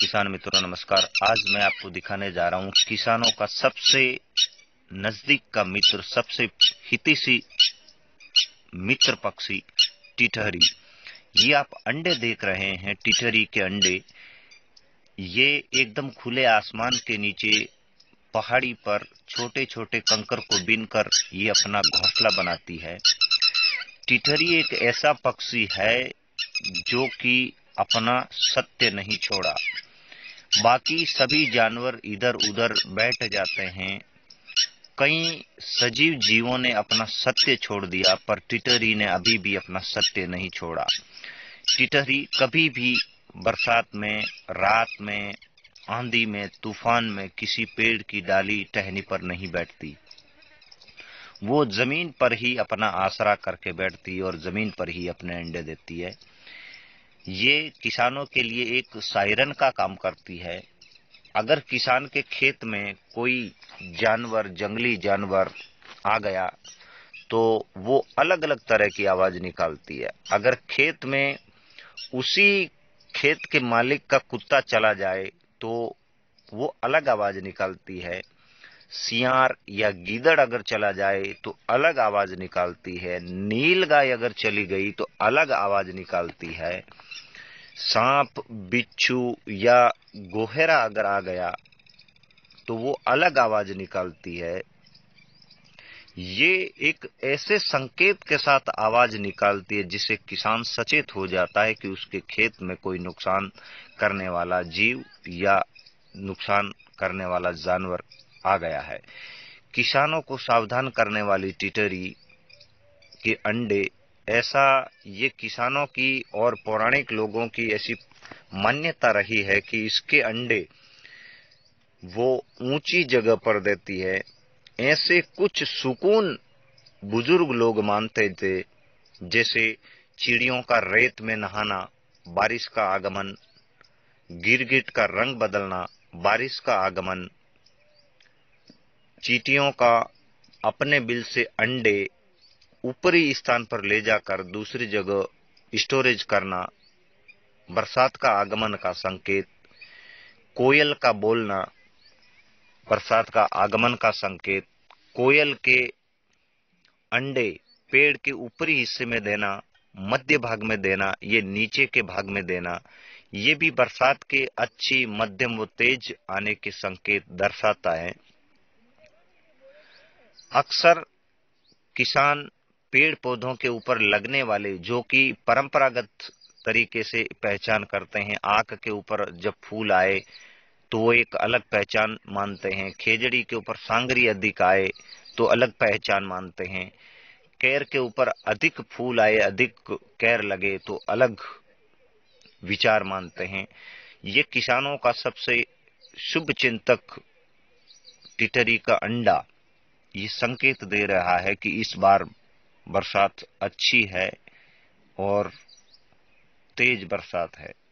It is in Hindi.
किसान मित्रों नमस्कार आज मैं आपको दिखाने जा रहा हूँ किसानों का सबसे नजदीक का मित्र सबसे हितिशी मित्र पक्षी टिठहरी ये आप अंडे देख रहे हैं टिटहरी के अंडे ये एकदम खुले आसमान के नीचे पहाड़ी पर छोटे छोटे कंकर को कर ये अपना घोंसला बनाती है टिठहरी एक ऐसा पक्षी है जो कि अपना सत्य नहीं छोड़ा बाकी सभी जानवर इधर उधर बैठ जाते हैं कई सजीव जीवों ने अपना सत्य छोड़ दिया पर टिटरी ने अभी भी अपना सत्य नहीं छोड़ा टिटरी कभी भी बरसात में रात में आंधी में तूफान में किसी पेड़ की डाली टहनी पर नहीं बैठती वो जमीन पर ही अपना आसरा करके बैठती और जमीन पर ही अपने अंडे देती है ये किसानों के लिए एक सायरन का काम करती है अगर किसान के खेत में कोई जानवर जंगली जानवर आ गया तो वो अलग अलग तरह की आवाज निकालती है अगर खेत में उसी खेत के मालिक का कुत्ता चला जाए तो वो अलग आवाज निकालती है सियार या गीदड़ अगर चला जाए तो अलग आवाज निकालती है नील गाय अगर चली गई तो अलग आवाज निकालती है सांप बिच्छू या गोहरा अगर आ गया तो वो अलग आवाज निकालती है ये एक ऐसे संकेत के साथ आवाज निकालती है जिससे किसान सचेत हो जाता है कि उसके खेत में कोई नुकसान करने वाला जीव या नुकसान करने वाला जानवर आ गया है किसानों को सावधान करने वाली टिटरी के अंडे ऐसा ये किसानों की और पौराणिक लोगों की ऐसी मान्यता रही है कि इसके अंडे वो ऊंची जगह पर देती है ऐसे कुछ सुकून बुजुर्ग लोग मानते थे जैसे चिड़ियों का रेत में नहाना बारिश का आगमन गिरगिट का रंग बदलना बारिश का आगमन चीटियों का अपने बिल से अंडे ऊपरी स्थान पर ले जाकर दूसरी जगह स्टोरेज करना बरसात का आगमन का संकेत कोयल का बोलना बरसात का आगमन का संकेत कोयल के अंडे पेड़ के ऊपरी हिस्से में देना मध्य भाग में देना ये नीचे के भाग में देना ये भी बरसात के अच्छी मध्यम व तेज आने के संकेत दर्शाता है अक्सर किसान पेड़ पौधों के ऊपर लगने वाले जो कि परंपरागत तरीके से पहचान करते हैं आक के ऊपर जब फूल आए तो वो एक अलग पहचान मानते हैं खेजड़ी के ऊपर सांगरी अधिक आए तो अलग पहचान मानते हैं कैर के ऊपर अधिक फूल आए अधिक कैर लगे तो अलग विचार मानते हैं ये किसानों का सबसे शुभ चिंतक टिटरी का अंडा ये संकेत दे रहा है कि इस बार बरसात अच्छी है और तेज बरसात है